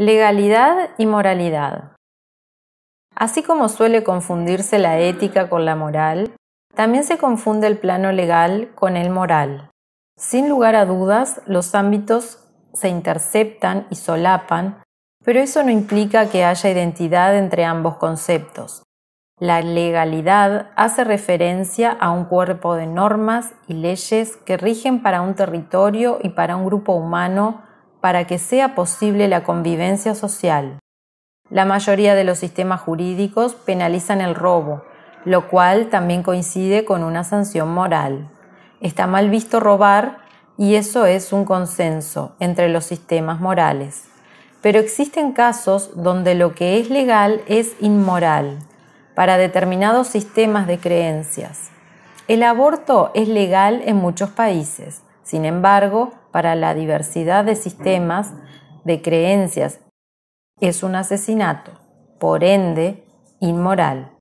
Legalidad y moralidad. Así como suele confundirse la ética con la moral, también se confunde el plano legal con el moral. Sin lugar a dudas, los ámbitos se interceptan y solapan, pero eso no implica que haya identidad entre ambos conceptos. La legalidad hace referencia a un cuerpo de normas y leyes que rigen para un territorio y para un grupo humano para que sea posible la convivencia social. La mayoría de los sistemas jurídicos penalizan el robo, lo cual también coincide con una sanción moral. Está mal visto robar y eso es un consenso entre los sistemas morales. Pero existen casos donde lo que es legal es inmoral para determinados sistemas de creencias. El aborto es legal en muchos países, sin embargo, para la diversidad de sistemas, de creencias, es un asesinato, por ende, inmoral.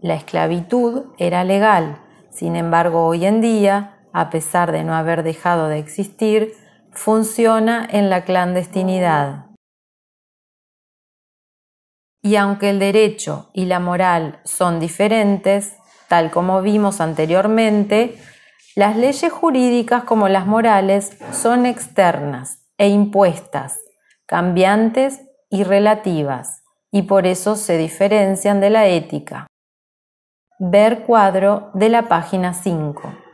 La esclavitud era legal, sin embargo, hoy en día, a pesar de no haber dejado de existir, funciona en la clandestinidad. Y aunque el derecho y la moral son diferentes, tal como vimos anteriormente, las leyes jurídicas como las morales son externas e impuestas, cambiantes y relativas, y por eso se diferencian de la ética. Ver cuadro de la página 5.